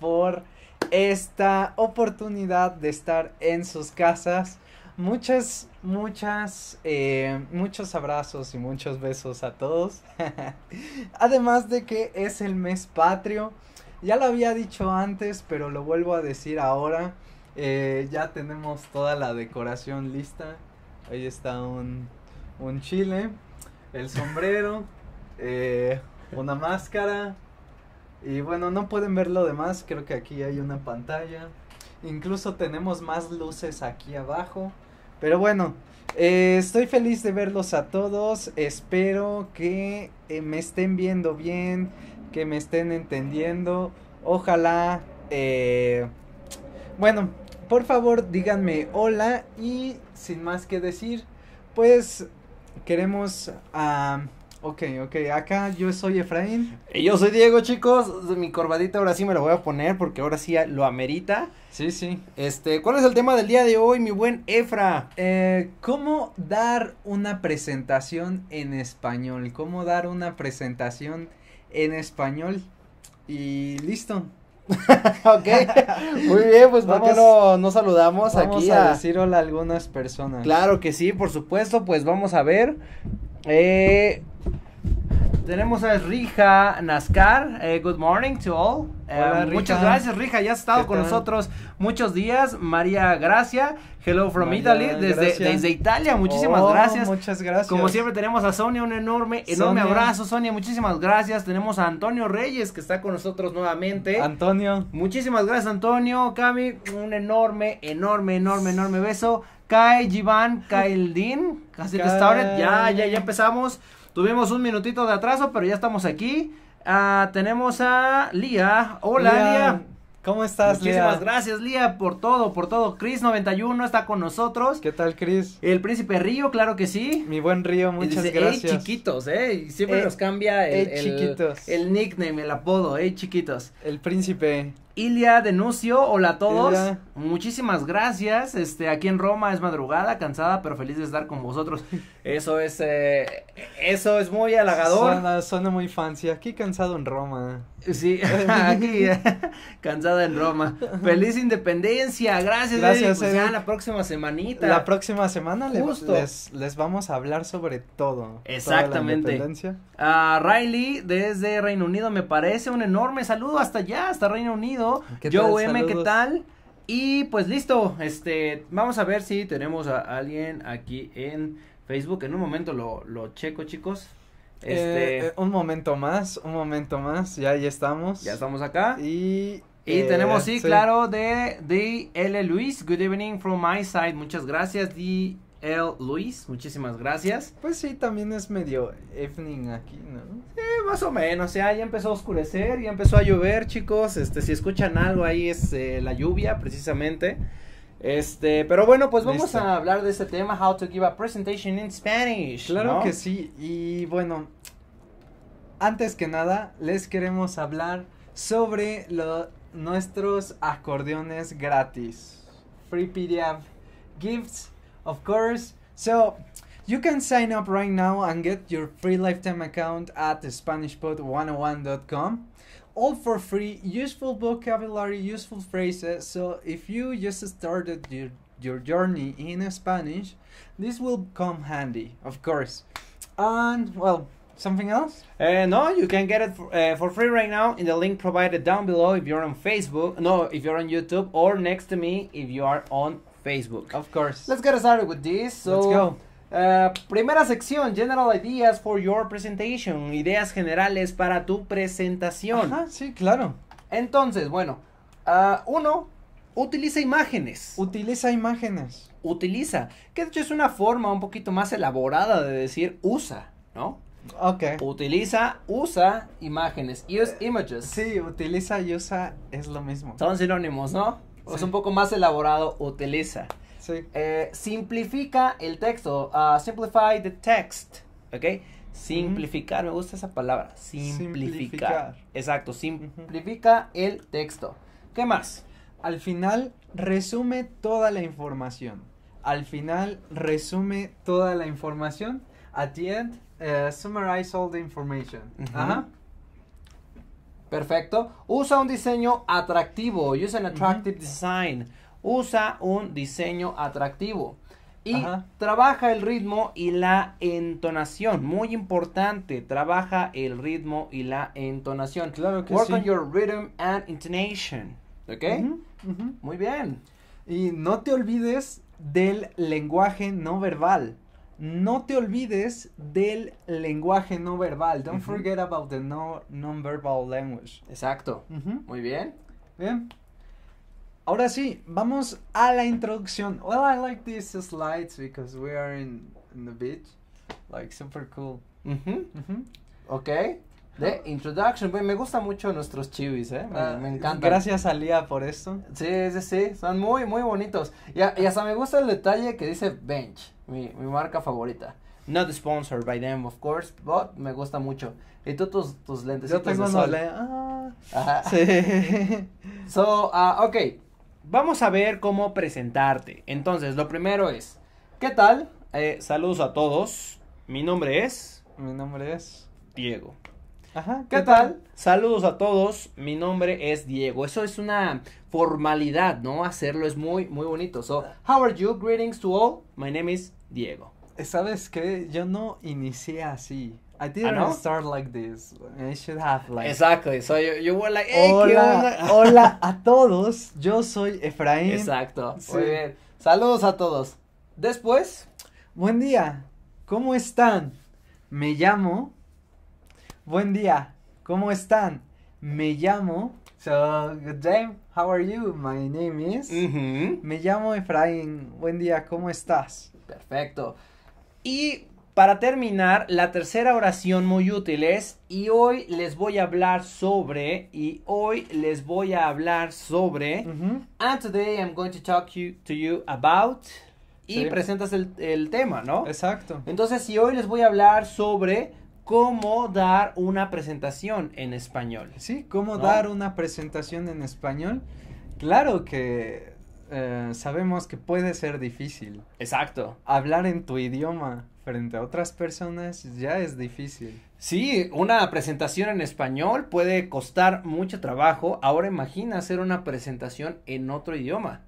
por esta oportunidad de estar en sus casas. Muchas, muchas, eh, muchos abrazos y muchos besos a todos. Además de que es el mes patrio. Ya lo había dicho antes, pero lo vuelvo a decir ahora. Eh, ya tenemos toda la decoración lista. Ahí está un, chile, el sombrero, eh, una máscara, y bueno, no pueden ver lo demás, creo que aquí hay una pantalla. Incluso tenemos más luces aquí abajo. Pero bueno, eh, estoy feliz de verlos a todos. Espero que eh, me estén viendo bien, que me estén entendiendo. Ojalá... Eh, bueno, por favor díganme hola y sin más que decir, pues queremos... a Ok, ok, acá yo soy Efraín. Y yo soy Diego, chicos. Mi corbadita ahora sí me lo voy a poner porque ahora sí lo amerita. Sí, sí. Este, ¿cuál es el tema del día de hoy, mi buen Efra? Eh, ¿cómo dar una presentación en español? ¿Cómo dar una presentación en español? Y listo. ok, muy bien, pues vamos, no, nos saludamos aquí? a, a decir hola a algunas personas. Claro que sí, por supuesto, pues vamos a ver eh, tenemos a Rija Nascar. Eh, good morning to all. Eh, muchas gracias, Rija. Ya has estado con nosotros muchos días. María Gracia. Hello from Italy. Desde, desde, Italia. Muchísimas oh, gracias. Muchas gracias. Como siempre, tenemos a Sonia. Un enorme, enorme abrazo, Sonia. Muchísimas gracias. Tenemos a Antonio Reyes que está con nosotros nuevamente. Antonio. Muchísimas gracias, Antonio. Cami, un enorme, enorme, enorme, enorme beso. Kai Jivan Kaildin. Casi que started. Ya, ya, ya empezamos. Tuvimos un minutito de atraso, pero ya estamos aquí. Ah, tenemos a Lía. Hola, Lía. ¿Cómo estás, Muchísimas gracias, Lía, por todo, por todo. chris 91 está con nosotros. ¿Qué tal, Chris? El príncipe Río, claro que sí. Mi buen Río, muchas gracias. chiquitos, ¿eh? siempre eh, nos cambia el, eh, el nickname, el apodo, ¿eh? Chiquitos. El príncipe. Ilia Denuncio, hola a todos. Muchísimas gracias. Este, aquí en Roma es madrugada, cansada, pero feliz de estar con vosotros. Eso es, eh, eso es muy halagador. Suena, muy fancy. Aquí cansado en Roma. Eh, sí, aquí cansada en Roma. Feliz Independencia. Gracias. Gracias. Pues ya la próxima semanita. La próxima semana Justo. Les, vamos a hablar sobre todo. Exactamente. A Riley desde Reino Unido me parece un enorme saludo hasta allá, hasta Reino Unido. Yo M, ¿qué tal? Y pues listo, este, vamos a ver si tenemos a alguien aquí en Facebook. En un momento lo, lo checo, chicos. Eh, este, eh, un momento más, un momento más, ya, ahí estamos. Ya estamos acá. Y y tenemos, sí, eh, claro, de DL Luis. Good evening from my side. Muchas gracias, DL Luis. Muchísimas gracias. Pues sí, también es medio evening aquí, ¿no? más o menos, ya, empezó a oscurecer, ya empezó a llover, chicos. Este, si escuchan algo ahí es eh, la lluvia, precisamente. Este, pero bueno, pues vamos a hablar de este tema, how to give a presentation in Spanish. Claro que sí, y bueno, antes que nada, les queremos hablar sobre nuestros acordeones gratis. Free PDF gifts, of course. So, You can sign up right now and get your free lifetime account at SpanishPod101.com. All for free, useful vocabulary, useful phrases. So if you just started your, your journey in Spanish, this will come handy, of course. And well, something else? Uh, no, you can get it for, uh, for, free right now in the link provided down below if you're on Facebook. No, if you're on YouTube or next to me if you are on Facebook. Of course. Let's get started with this. So Let's go. Eh, primera sección, General Ideas for Your Presentation, ideas generales para tu presentación. Ajá, sí, claro. Entonces, bueno, eh, uno, utiliza imágenes. Utiliza imágenes. Utiliza, que de hecho es una forma un poquito más elaborada de decir usa, ¿no? Ok. Utiliza, usa imágenes. Use eh, images. Sí, utiliza y usa es lo mismo. Son sinónimos, ¿no? Es un poco más elaborado, utiliza. Eh, simplifica el texto. Ah, simplify the text. ¿Ok? Simplificar, me gusta esa palabra. Simplificar. Exacto, simplifica el texto. ¿Qué más? Al final, resume toda la información. Al final, resume toda la información. At the end, eh, summarize all the information. Perfecto. Usa un diseño atractivo. Use an attractive design usa un diseño atractivo. Y trabaja el ritmo y la entonación. Muy importante, trabaja el ritmo y la entonación. Work on your rhythm and intonation. ¿Ok? Muy bien. Y no te olvides del lenguaje no verbal. No te olvides del lenguaje no verbal. Don't forget about the no non-verbal language. Exacto. Muy bien. Bien. Ahora sí, vamos a la introducción. Well, I like these slides because we are in, in the beach. Like, super cool. Mm -hmm. Ok. The introduction. Me gusta mucho nuestros chivis, ¿eh? Me, ah, encanta. Gracias, a Lía por esto. Sí, sí, sí. Son muy, muy bonitos. Y, hasta me gusta el detalle que dice Bench, mi, marca favorita. Not sponsored by them, of course, but me gusta mucho. Y todos tus, tus lentes. Yo tengo los le. Ah, Ajá. Sí. so, uh, ok vamos a ver cómo presentarte. Entonces, lo primero es, ¿qué tal? Eh, saludos a todos. Mi nombre es... Mi nombre es... Diego. Ajá, ¿qué, tal? Saludos a todos, mi nombre es Diego. Eso es una formalidad, ¿no? Hacerlo es muy, muy bonito. So, how are you? Greetings to all. My name is Diego. Eh, ¿Sabes qué? Yo no inicié así. I didn't ¿Ah, start like this. I should have like. Exactly. So you, you were like, hola, hola a todos. Yo soy Efraín. Exacto. Muy bien. Saludos a todos. Después. Buen día. ¿Cómo están? Me llamo. Buen día. ¿Cómo están? Me llamo. So, good day. How are you? My name is. Mm-hmm. Mm-hmm. Me llamo Efraín. Buen día. ¿Cómo estás? Perfecto. Y para terminar, la tercera oración muy útil es, y hoy les voy a hablar sobre, y hoy les voy a hablar sobre, and today I'm going to talk you, to you about, y presentas el, tema, ¿no? Exacto. Entonces, y hoy les voy a hablar sobre cómo dar una presentación en español. Sí, cómo dar una presentación en español. Claro que eh, sabemos que puede ser difícil. Exacto. Hablar en tu idioma frente a otras personas ya es difícil. Sí, una presentación en español puede costar mucho trabajo. Ahora imagina hacer una presentación en otro idioma.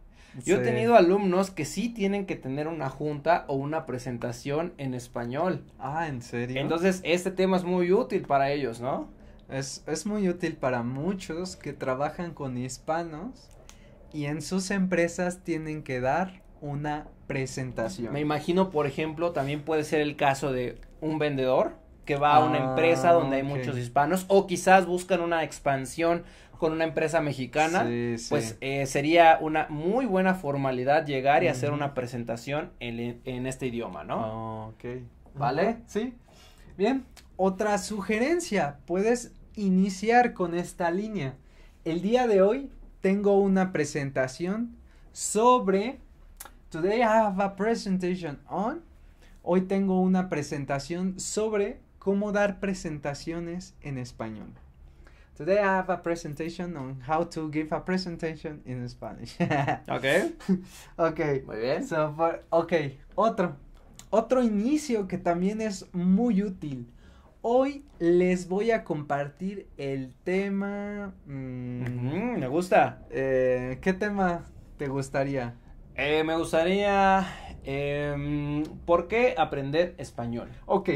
Yo he tenido alumnos que sí tienen que tener una junta o una presentación en español. Ah, ¿en serio? Entonces, este tema es muy útil para ellos, ¿no? Es, es muy útil para muchos que trabajan con hispanos y en sus empresas tienen que dar una presentación. Me imagino, por ejemplo, también puede ser el caso de un vendedor que va a una ah, empresa donde hay muchos hispanos o quizás buscan una expansión con una empresa mexicana, pues eh, sería una muy buena formalidad llegar y hacer una presentación en, este idioma, ¿no? ok. ¿Vale? Sí. Bien, otra sugerencia, puedes iniciar con esta línea. El día de hoy tengo una presentación sobre Today I have a presentation on. Hoy tengo una presentación sobre cómo dar presentaciones en español. Today I have a presentation on how to give a presentation in Spanish. okay. okay. Muy bien. So okay, otro. Otro inicio que también es muy útil. Hoy les voy a compartir el tema. Mm, me gusta. Eh, ¿Qué tema te gustaría? Eh, me gustaría... Em, ¿Por qué aprender español? Ok,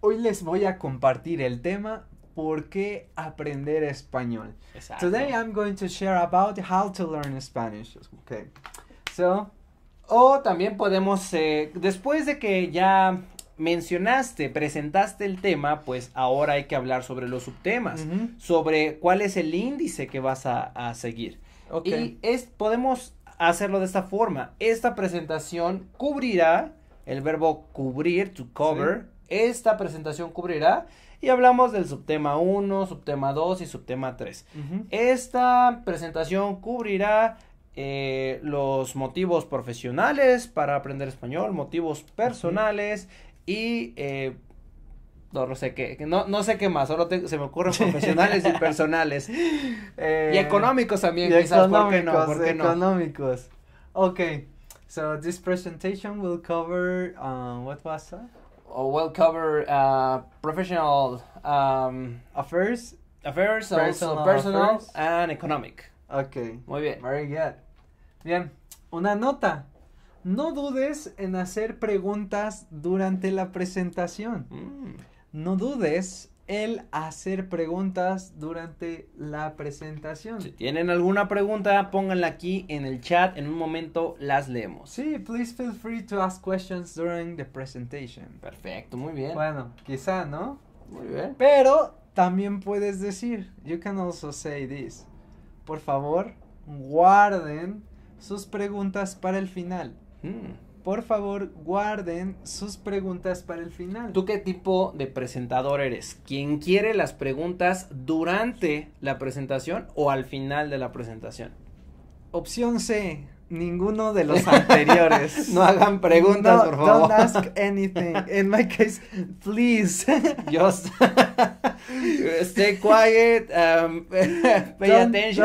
hoy les voy a compartir el tema ¿Por qué aprender español? Exacto. Today I'm going to share about how to learn Spanish. Okay. So, o también podemos, eh, después de que ya mencionaste, presentaste el tema, pues ahora hay que hablar sobre los subtemas, sobre cuál es el índice que vas a, seguir. Okay. Y es, podemos hacerlo de esta forma. Esta presentación cubrirá el verbo cubrir, to cover. Esta presentación cubrirá y hablamos del subtema 1, subtema 2 y subtema 3. Esta presentación cubrirá eh, los motivos profesionales para aprender español, motivos personales y eh, no sé qué, no, no sé qué más, solo se me ocurren profesionales y personales. Eh, y económicos también, y quizás, ¿por qué no? económicos. Ok, so this presentation will cover, um, what was that? Oh, will cover uh, professional um, affairs, affairs, personal, personal and economic. Ok. Muy bien. Very good. Bien, una nota. No dudes en hacer preguntas durante la presentación. Mm no dudes el hacer preguntas durante la presentación. Si tienen alguna pregunta, pónganla aquí en el chat, en un momento las leemos. Sí, please feel free to ask questions during the presentation. Perfecto, muy bien. Bueno, quizá, ¿no? Muy bien. Pero también puedes decir, you can also say this. Por favor, guarden sus preguntas para el final. Mm por favor guarden sus preguntas para el final. ¿Tú qué tipo de presentador eres? ¿Quién quiere las preguntas durante la presentación o al final de la presentación? Opción C, ninguno de los anteriores. no hagan preguntas, por favor. Don't ask anything. In my case, please. Just stay quiet. Um, pay attention.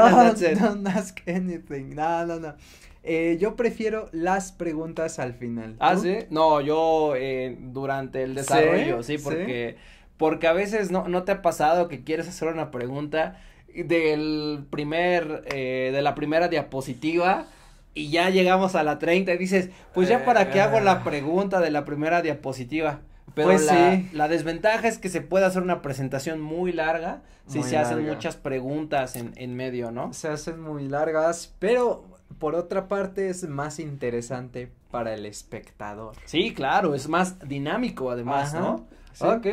don't ask anything. No, no, no. Eh, yo prefiero las preguntas al final. ¿Ah, sí? No, yo eh, durante el desarrollo, sí, porque, porque a veces no, no te ha pasado que quieres hacer una pregunta del primer, eh, de la primera diapositiva y ya llegamos a la 30 y dices, pues ya para qué hago la pregunta de la primera diapositiva. Pero pues la, desventaja es que se puede hacer una presentación muy larga si se hacen muchas preguntas en, en medio, ¿no? Se hacen muy largas, pero por otra parte es más interesante para el espectador. Sí, claro, es más dinámico además, ¿no? Sí. Ok.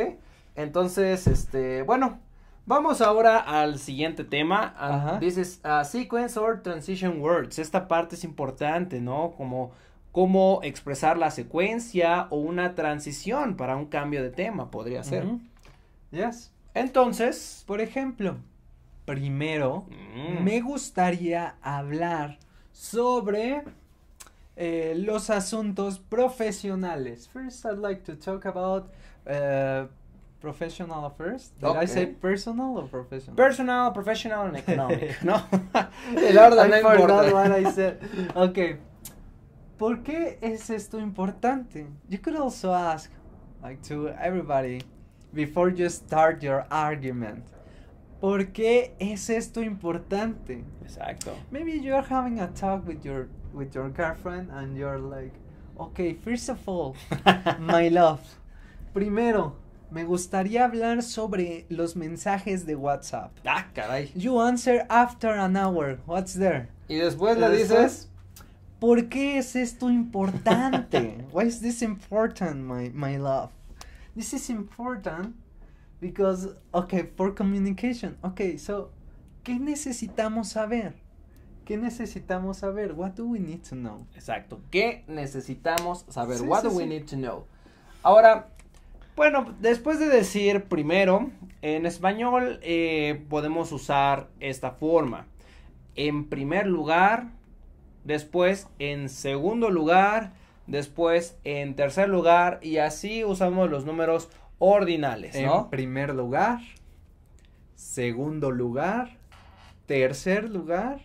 Entonces, este, bueno, vamos ahora al siguiente tema. Ah, Ajá. Dices a sequence or transition words. Esta parte es importante, ¿no? Como cómo expresar la secuencia o una transición para un cambio de tema podría ser. Entonces, por ejemplo, primero mm. me gustaría hablar sobre eh, los asuntos profesionales. First, I'd like to talk about eh, professional first, Did I say personal or professional? Personal, professional, and economic. no, el orden no importa. What I said. Okay. ¿Por qué es esto importante? You could also ask, like to everybody, before you start your argument. ¿Por qué es esto importante? Exacto. Maybe you're having a talk with your with your girlfriend and you're like, okay, first of all, my love. Primero, me gustaría hablar sobre los mensajes de WhatsApp. Ah, caray. You answer after an hour. What's there? Y después le dices, ¿por qué es esto importante? Why is this important, my my love? This is important Because, ok, for communication. ok, so, ¿qué necesitamos saber? ¿Qué necesitamos saber? What do we need to know? Exacto. ¿Qué necesitamos saber? What do we need to know? Ahora, bueno, después de decir primero, en español eh, podemos usar esta forma. En primer lugar, después en segundo lugar, después en tercer lugar y así usamos los números ordinales, ¿no? En primer lugar, segundo lugar, tercer lugar,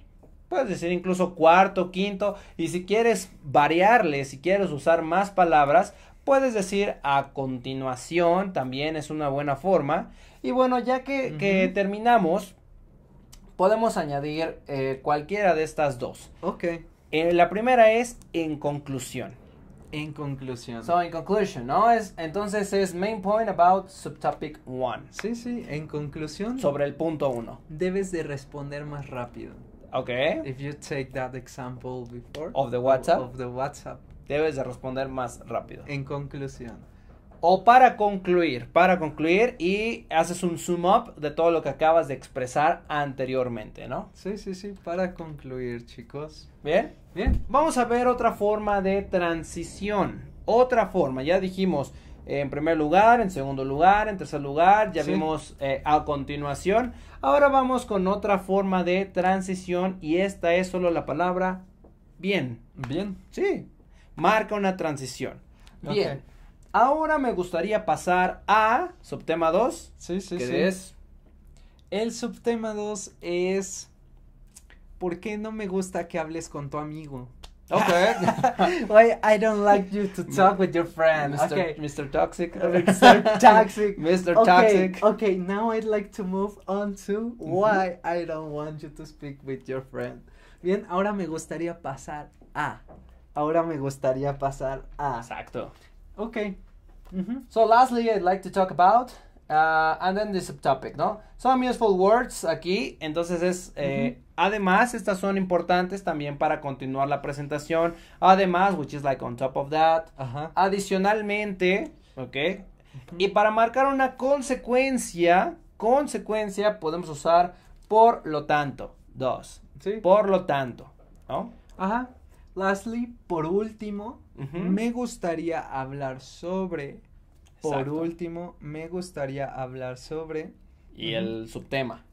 puedes decir incluso cuarto, quinto, y si quieres variarle, si quieres usar más palabras, puedes decir a continuación, también es una buena forma. Y bueno, ya que, terminamos, podemos añadir eh, cualquiera de estas dos. Ok. Eh, la primera es en conclusión. En conclusión. So, in conclusion, ¿no? Es, entonces es main point about subtopic one. Sí, sí, en conclusión. Sobre el punto 1. Debes de responder más rápido. Ok. If you take that example before. Of the WhatsApp. of the WhatsApp. Debes de responder más rápido. En conclusión. O para concluir, para concluir y haces un sum up de todo lo que acabas de expresar anteriormente, ¿no? Sí, sí, sí, para concluir, chicos. Bien, bien. Vamos a ver otra forma de transición. Otra forma, ya dijimos en primer lugar, en segundo lugar, en tercer lugar, ya vimos eh, a continuación. Ahora vamos con otra forma de transición y esta es solo la palabra bien. Bien. Sí, marca una transición. Bien. Ahora me gustaría pasar a subtema 2. Sí, sí, sí. es? El subtema 2 es ¿Por qué no me gusta que hables con tu amigo? Okay. Why I don't like you to talk with your friend. Mr. Mr. Toxic. Mr. Toxic. Mr. Okay. Toxic. Okay, now I'd like to move on to why I don't want you to speak with your friend. Bien, ahora me gustaría pasar a. Ahora me gustaría pasar a. Exacto. Okay. So lastly, I'd like to talk about uh, and then the subtopic, ¿no? Some useful words aquí. Entonces es eh, además estas son importantes también para continuar la presentación. Además, which is like on top of that. Adicionalmente, ¿ok? Y para marcar una consecuencia, consecuencia podemos usar por lo tanto, dos. Sí. Por lo tanto, ¿no? Ajá. Lastly, por último, me gustaría hablar sobre, por último, me gustaría hablar sobre... Y el subtema.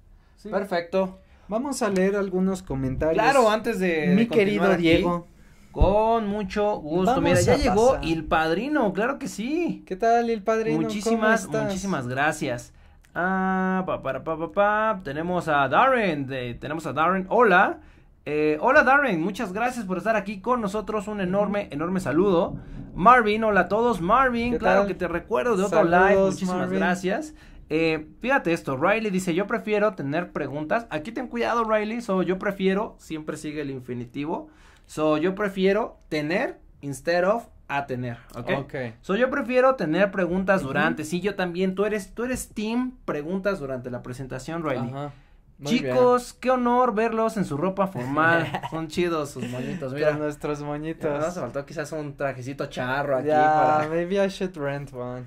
Perfecto. Vamos a leer algunos comentarios. Claro, antes de... Mi querido Diego. Con mucho gusto. Mira, ya llegó el padrino, claro que sí. ¿Qué tal el padrino? Muchísimas, muchísimas gracias. Ah, pa, pa, Tenemos a Darren, tenemos a Darren. Hola. Eh, hola Darwin, muchas gracias por estar aquí con nosotros. Un enorme, enorme saludo. Marvin, hola a todos. Marvin, claro que te recuerdo de otro live. Muchísimas gracias. Eh, fíjate esto, Riley dice, yo prefiero tener preguntas. Aquí ten cuidado, Riley. So, yo prefiero, siempre sigue el infinitivo. So, yo prefiero tener instead of a tener, ¿ok? Ok. So, yo prefiero tener preguntas durante. Sí, yo también. Tú eres, tú eres team preguntas durante la presentación, Riley. Ajá. Chicos, qué honor verlos en su ropa formal. Son chidos sus moñitos, mira. nuestros moñitos. nos faltó quizás un trajecito charro aquí. maybe I should rent one.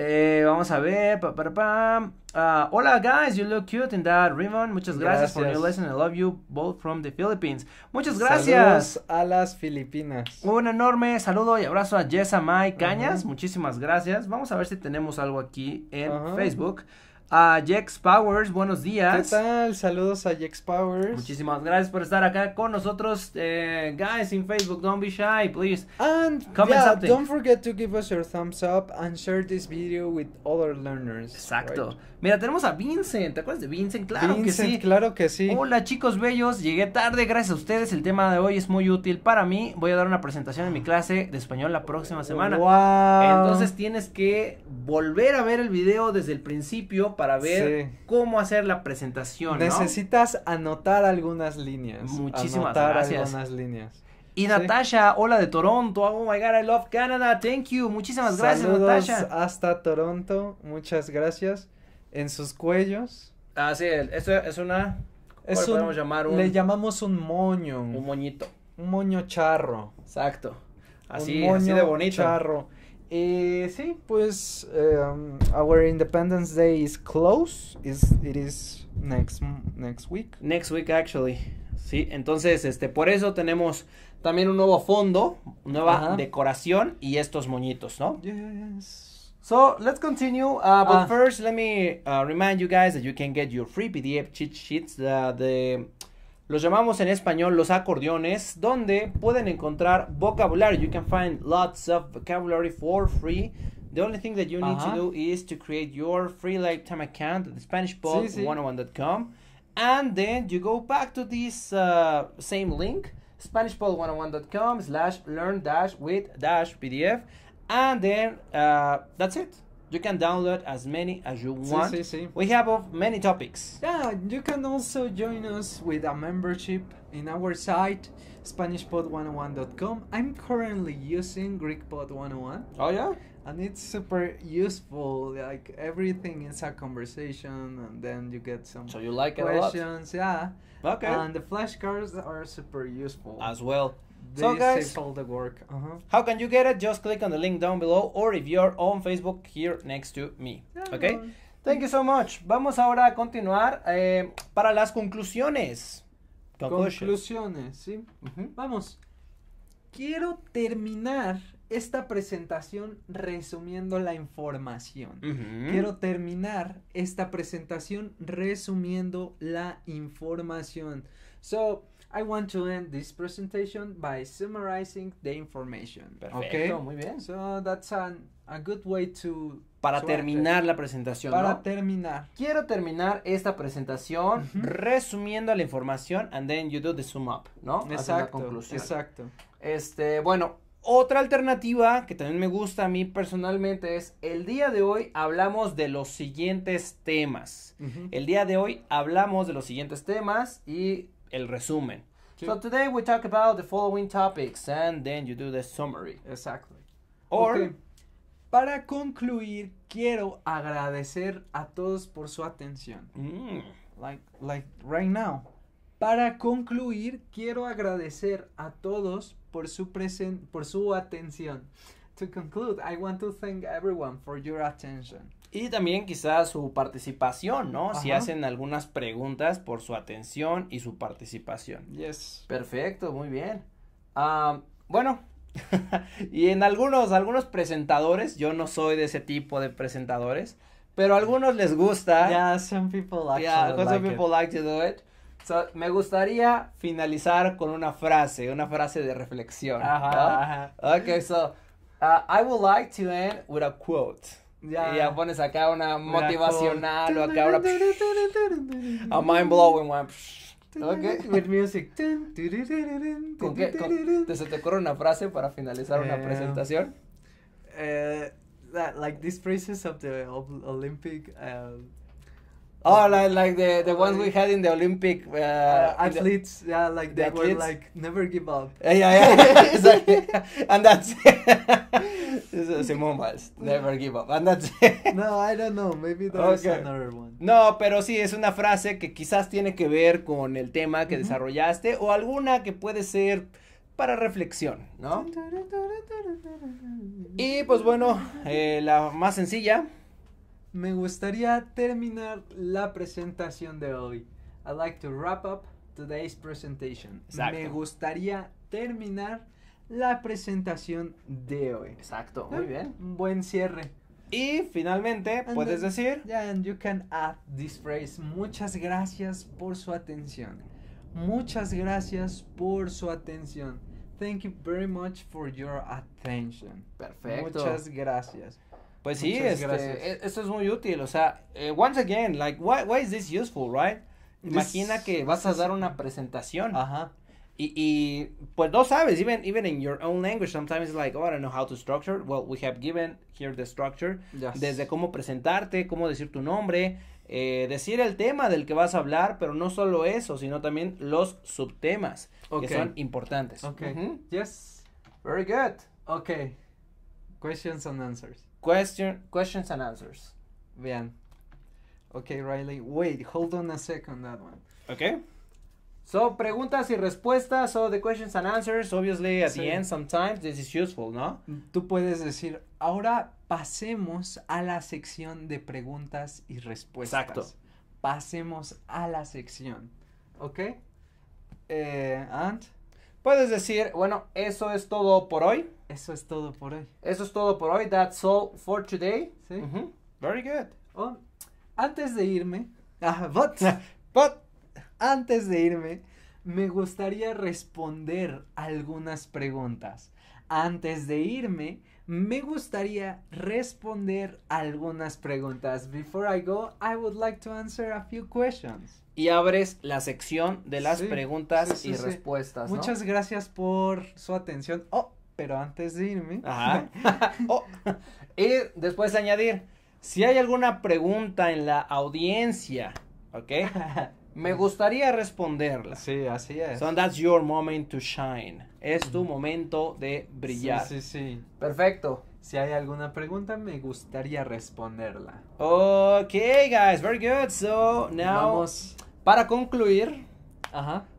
Eh, vamos a ver. Pa, ah, hola, guys. You look cute in that ribbon. Muchas gracias, por your lesson. I love you both from the Philippines. Muchas gracias. a las Filipinas. Un enorme saludo y abrazo a Jessa Mai Cañas. Muchísimas gracias. Vamos a ver si tenemos algo aquí en Facebook. A Jex Powers, buenos días. ¿Qué tal? Saludos a Jex Powers. Muchísimas gracias por estar acá con nosotros. Eh, guys in Facebook, don't be shy, please. And Comment yeah, don't forget to give us your thumbs up and share this video with other learners. Exacto. Mira, tenemos a Vincent. ¿Te acuerdas de Vincent? Claro que sí. Claro que sí. Hola, chicos bellos. Llegué tarde, gracias a ustedes. El tema de hoy es muy útil para mí. Voy a dar una presentación en mi clase de español la próxima semana. Wow. Entonces tienes que volver a ver el video desde el principio para ver cómo hacer la presentación. Necesitas anotar algunas líneas. Muchísimas anotar gracias. Algunas líneas. Y Natasha, hola de Toronto. Oh my god, I love Canada. Thank you. Muchísimas gracias, Natasha. Hasta Toronto. Muchas gracias. En sus cuellos. Ah, sí, esto es una. Es llamar le llamamos un moño. Un moñito. Un moño charro. Exacto. Así, un moño así de bonito. Charro. Eh, sí, pues um, our Independence Day is close. Is it is next next week. Next week actually. Sí, entonces este por eso tenemos también un nuevo fondo, nueva uh -huh. decoración y estos moñitos, ¿no? Yes. So let's continue. Uh, but uh, first, let me uh, remind you guys that you can get your free PDF cheat sheets, the los llamamos en español los acordeones, donde pueden encontrar vocabulario. You can find lots of vocabulary for free. The only thing that you need to do is to create your free lifetime account at SpanishPod101.com. Sí, sí. Oh and then you go back to this uh, same link, SpanishPod101.com slash learn dash with dash PDF. And then uh, that's it. You can download as many as you want. Sí, sí, sí. We have of many topics. Yeah, you can also join us with a membership in our site SpanishPod101.com. I'm currently using GreekPod101. Oh yeah, and it's super useful. Like everything is a conversation, and then you get some. So you like questions, yeah. Okay. And the flashcards are super useful as well. so guys, the work. How can you get it? Just click on the link down below or if you're on Facebook here next to me. Ah, okay? Thank you so much. Vamos ahora a continuar eh, para las conclusiones. Conclusiones, sí. Vamos. Quiero terminar esta presentación resumiendo la información. Quiero terminar esta presentación resumiendo la información. So, I want to end this presentation by summarizing the information. Perfecto, muy bien. So that's a good way to para terminar la presentación. Para terminar. Quiero terminar esta presentación resumiendo la información and then you do the sum up, ¿no? Exacto. conclusión. Exacto. Este, bueno, otra alternativa que también me gusta a mí personalmente es el día de hoy hablamos de los siguientes temas. El día de hoy hablamos de los siguientes temas y el resumen. So today we talk about the following topics and then you do the summary. Exactly. Or Para concluir, quiero agradecer a todos por su atención. Mm. Like, like right now. Para concluir, quiero agradecer a todos por su por su atención. To conclude, I want to thank everyone for your attention. Y también quizás su participación, ¿no? Si hacen algunas preguntas por su atención y su participación. Yes. Perfecto, muy bien. bueno, y en algunos, algunos presentadores, yo no soy de ese tipo de presentadores, pero a algunos les gusta. Yeah, some people yeah, like some people like to do it. me gustaría finalizar con una frase, una frase de reflexión. Okay, so uh, I would like to end with a quote. Ya. Y ya pones acá una motivacional o acá una. A mind blowing one. Okay. With music. ¿Con qué, ¿te, ¿Se te ocurre una frase para finalizar una eh, presentación? Eh, like these phrases of the Olympic. Um, Oh, like, like the, the ones we had in the Olympic uh, uh, athletes, yeah, like they were like never give up. Yeah, yeah, yeah. exactly. and that's Mm. never give up. No, I don't know, maybe one. No, pero sí, es una frase que quizás tiene que ver con el tema que desarrollaste o alguna que puede ser para reflexión, ¿no? Y pues bueno, eh, la más sencilla. Me gustaría terminar la presentación de hoy. I'd like to wrap up today's presentation. Me gustaría terminar la presentación de hoy. Exacto, muy bien. Un buen cierre. Y finalmente, puedes decir. and you can add this phrase. Muchas gracias por su atención. Muchas gracias por su atención. Thank you very much for your attention. Perfecto. Muchas gracias. Pues sí, este, e, esto es muy útil. O sea, eh, once again, like, why, is this useful, right? Imagina que vas a dar una presentación. Ajá. Y, y pues no sabes, even, even in your own language, sometimes it's like, oh, I don't know how to structure. Well, we have given here the structure. Desde cómo presentarte, cómo decir tu nombre, eh, decir el tema del que vas a hablar, pero no solo eso, sino también los subtemas que son importantes. Okay. Yes. Very good. Okay. Questions and answers. Question, questions and answers. Bien. Okay, Riley. Wait, hold on a second that one. Okay. So, preguntas y respuestas, so the questions and answers, obviously at the end sometimes this is useful, ¿no? Mm. Tú puedes decir, ahora pasemos a la sección de preguntas y respuestas. Exacto. Pasemos a la sección, ¿ok? Eh, and? Puedes decir, bueno, eso es todo por hoy. Eso es todo por hoy. Eso es todo por hoy, that's all for today. Sí. Mm-hmm. Very good. Oh, antes de irme, ah, but, antes de irme, me gustaría responder algunas preguntas. Antes de irme, me gustaría responder algunas preguntas. Before I go, I would like to answer a few questions. Y abres la sección de las preguntas y respuestas. Muchas gracias por su atención. Oh, pero antes de irme. Ajá. oh. Y después añadir, si hay alguna pregunta en la audiencia, ¿ok? Me gustaría responderla. Sí, así es. So that's your moment to shine. Es tu momento de brillar. Sí, sí, sí. Perfecto. Si hay alguna pregunta, me gustaría responderla. Ok, guys, very good. So now, vamos. para concluir,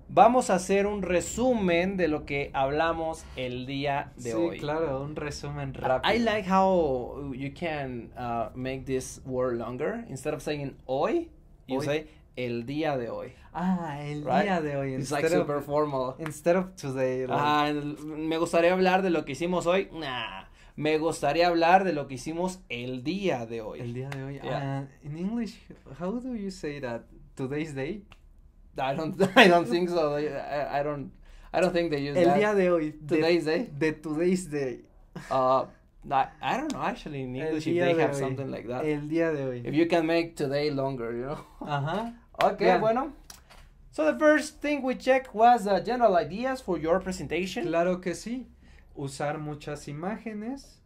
vamos a hacer un resumen de lo que hablamos el día de hoy. Sí, claro, un resumen rápido. I like how you can uh, make this word longer. Instead of saying hoy, you say el día de hoy. Ah, el día de hoy. It's like super formal. Instead of today. Ah, me gustaría hablar de lo que hicimos hoy. Nah. Me gustaría hablar de lo que hicimos el día de hoy. El día de hoy. Yeah. Ah, in English, how do you say that? Today's day? I don't, I don't think so. I, I don't, I don't think they use el that. día de hoy. Today's day? The today's day. Uh, I, I don't know actually in English if they have something like that. El día de hoy. If you can make today longer, you know. uh Ok. bueno. So the first thing we check was general ideas for your presentation. Claro que sí. Usar muchas imágenes,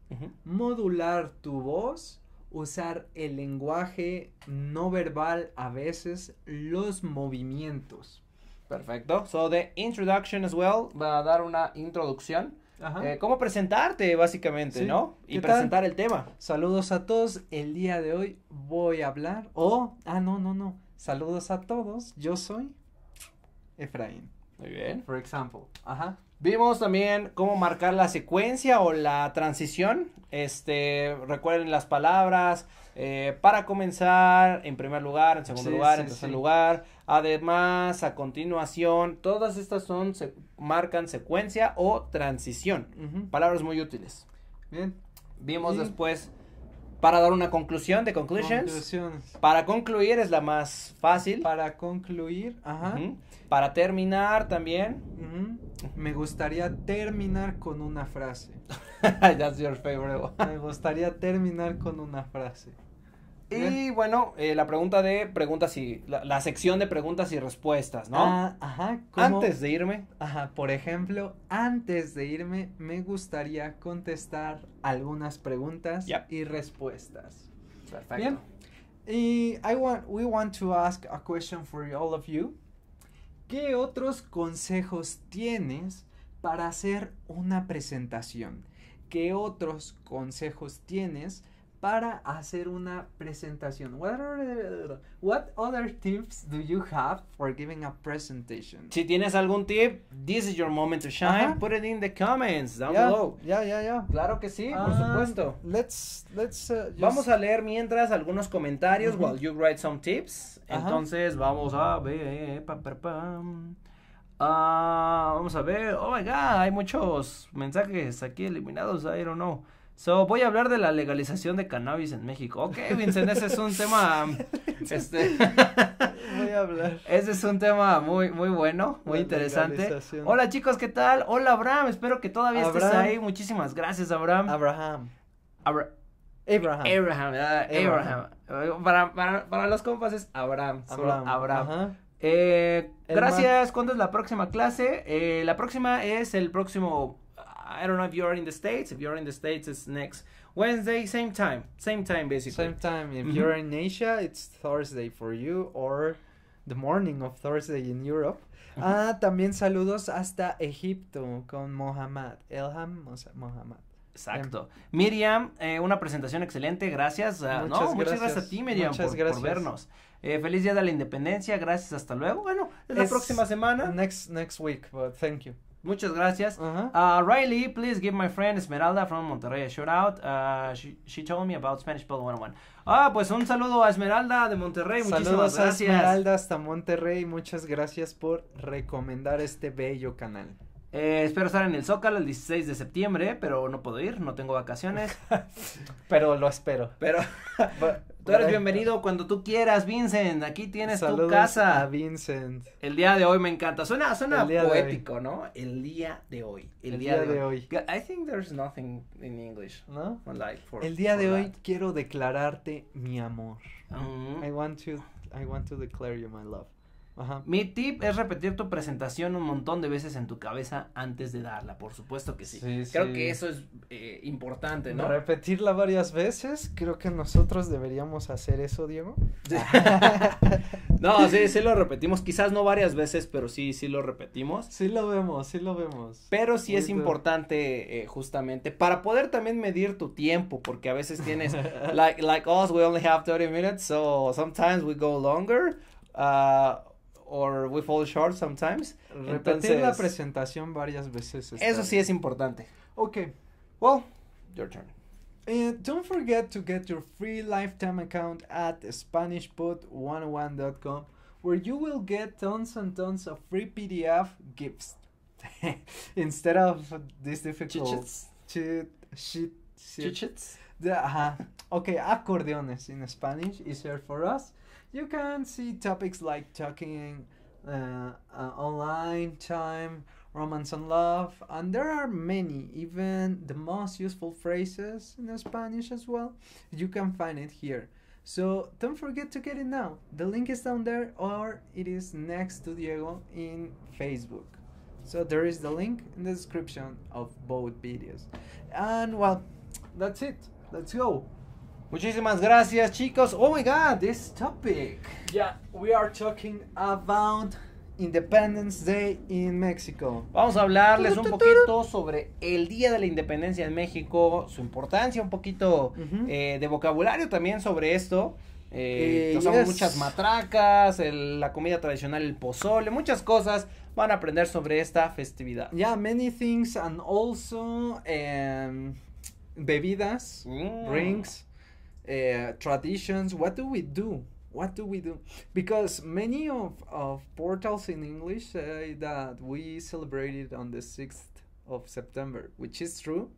modular tu voz, usar el lenguaje no verbal a veces, los movimientos. Perfecto. So the introduction as well, va a dar una introducción. Eh, cómo presentarte básicamente, ¿no? Y presentar el tema. Saludos a todos. El día de hoy voy a hablar oh, ah no, no, no. Saludos a todos, yo soy Efraín. Muy bien. Por ejemplo. Ajá. Vimos también cómo marcar la secuencia o la transición. Este, recuerden las palabras. Eh, para comenzar, en primer lugar, en segundo lugar, en tercer lugar. Además, a continuación, todas estas son, se, marcan secuencia o transición. Palabras muy útiles. Bien. Vimos después para dar una conclusión de conclusions. Para concluir es la más fácil. Para concluir, ajá. Para terminar también. Me gustaría terminar con una frase. That's your favorite. Me gustaría terminar con una frase. Y bueno, eh, la pregunta de preguntas y. La, sección de preguntas y respuestas, ¿no? Ah, ajá. Antes de irme. Ajá, por ejemplo, antes de irme, me gustaría contestar algunas preguntas y respuestas. Perfecto. Bien. Y want, we want to ask a question for all of you. ¿Qué otros consejos tienes para hacer una presentación? ¿Qué otros consejos tienes para hacer una presentación. What, other tips do you have for giving a presentation? Si tienes algún tip, this is your moment to shine. Put it in the comments down below. Ya, Claro que sí, por ah, supuesto. Let's, let's. Uh, vamos a leer mientras algunos comentarios while you write some tips. Entonces vamos a ver. Ah, vamos a ver. Oh my God, hay muchos mensajes aquí eliminados. I don't know. So, voy a hablar de la legalización de cannabis en México. Ok, Vincent, ese es un tema. este, voy a hablar. Ese es un tema muy, muy bueno, muy interesante. Hola chicos, ¿qué tal? Hola Abraham, espero que todavía estés ahí. Muchísimas gracias, Abraham. Abraham. Abraham. Abraham. Abraham. Para, para, los compas es Abraham. Abraham. Abraham. Eh, gracias. ¿Cuándo es la próxima clase? Eh, la próxima es el próximo I don't know if are in the States. If are in the States, it's next Wednesday, same time. Same time, basically. Same time. If mm-hmm. you're in Asia, it's Thursday for you or the morning of Thursday in Europe. Mm-hmm. Ah, también saludos hasta Egipto con Mohamed, Elham Mohamed. Exacto. Miriam, eh, una presentación excelente, gracias. Ah, muchas, no, gracias. muchas gracias a ti, Miriam, por, vernos. Eh, feliz Día de la Independencia, gracias, hasta luego. Bueno, la próxima semana. Next, next week, but thank you. Muchas gracias. Uh Riley, please give my friend Esmeralda from Monterrey a shout out. Uh, she, she, told me about Spanish Bill 101. Ah, pues un saludo a Esmeralda de Monterrey. Muchísimas gracias. a Esmeralda hasta Monterrey. Muchas gracias por recomendar este bello canal. Eh, espero estar en el Zócalo el 16 de septiembre, pero no puedo ir, no tengo vacaciones. pero lo espero. Pero tú eres bienvenido cuando tú quieras, Vincent. Aquí tienes tu casa. Vincent. El día de hoy me encanta. Suena, suena poético, ¿no? El día de hoy. El, día, de, hoy. I think there's nothing in English. ¿No? Like for, el día de hoy quiero declararte mi amor. Mm. I want to I want to declare you my love. Mi tip es repetir tu presentación un montón de veces en tu cabeza antes de darla, por supuesto que sí. creo que eso es eh, importante, ¿no? Repetirla varias veces, creo que nosotros deberíamos hacer eso, Diego. no, sí, sí lo repetimos, quizás no varias veces, pero sí, sí lo repetimos. Sí lo vemos, sí lo vemos. Pero sí es importante eh, justamente para poder también medir tu tiempo, porque a veces tienes, like, us, we only have 30 minutes, so sometimes we go longer. Uh, or we fall short sometimes. Repetir Entonces, la presentación varias veces. Eso sí es importante. Ok. Well, your turn. And eh, don't forget to get your free lifetime account at SpanishPod101.com where you will get tons and tons of free PDF gifts. Instead of this difficult Chichits. Chit, Chichits? The, okay, acordeones in Spanish is here for us. You can see topics like talking uh, uh, online, time, romance and love, and there are many, even the most useful phrases in Spanish as well. You can find it here. So don't forget to get it now. The link is down there or it is next to Diego in Facebook. So there is the link in the description of both videos. And well, that's it. Let's go. Muchísimas gracias, chicos. Oh my god, this topic. Yeah, we are talking about Independence Day in Mexico. Vamos a hablarles un poquito sobre el Día de la Independencia en México, su importancia, un poquito eh, de vocabulario también sobre esto. Eh, eh muchas matracas, la comida tradicional, el pozole, muchas cosas van a aprender sobre esta festividad. Yeah, many things and also em, bebidas, mm. drinks. Uh, traditions. What do we do? What do we do? Because many of, of portals in English say that we celebrated on the 6th of September, which is true.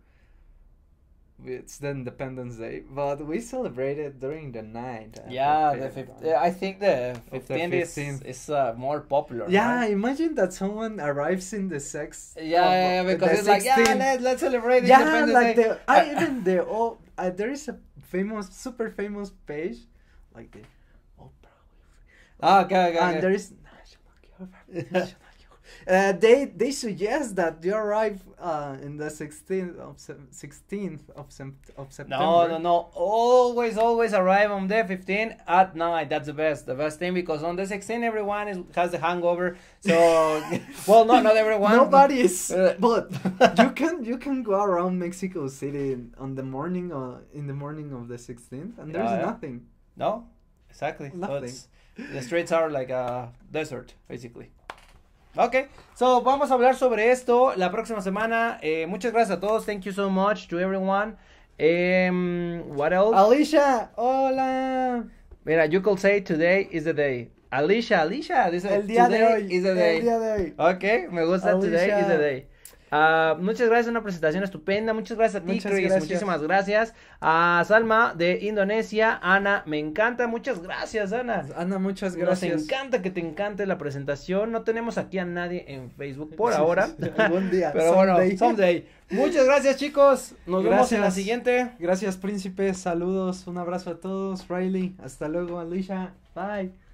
It's the Independence Day, but we celebrated during the night. Uh, yeah, the fif- I think the 15th, the 15th. is, is uh, more popular. Yeah, right? imagine that someone arrives in the sex. Yeah, of, yeah, uh, because it's 16th. like yeah, let, us celebrate yeah, Independence like Day. The, I, even the oh, uh, there is a famous, super famous page, like the Oprah. Ah, okay, okay. And okay. there is National Uh, they they suggest that you arrive uh, in the 16th of 16th of, of September. No, no, no. Always, always arrive on the 15th at night. That's the best, the best thing because on the 16th everyone is, has a hangover. So, well, not not everyone. Nobody is. Uh, but you can you can go around Mexico City on the morning or uh, in the morning of the 16th, and there's nothing. No, exactly. Nothing. So the streets are like a desert, basically. Ok, so vamos a hablar sobre esto la próxima semana. Eh, muchas gracias a todos. Thank you so much to everyone. Em, what else? Alicia, hola. Mira, you could say today is the day. Alicia, Alicia, dice el día today de hoy. Is the day. El día de hoy. Ok, me gusta today is the day. Ah, muchas gracias, una presentación estupenda. Muchas gracias a ti, muchas Muchísimas gracias. A Salma de Indonesia, Ana, me encanta. Muchas gracias, Ana. Ana, muchas gracias. Nos encanta que te encante la presentación. No tenemos aquí a nadie en Facebook por ahora. un día. Pero Muchas gracias, chicos. Nos vemos en la siguiente. Gracias, príncipes Saludos. Un abrazo a todos. Riley, hasta luego, Alicia. Bye.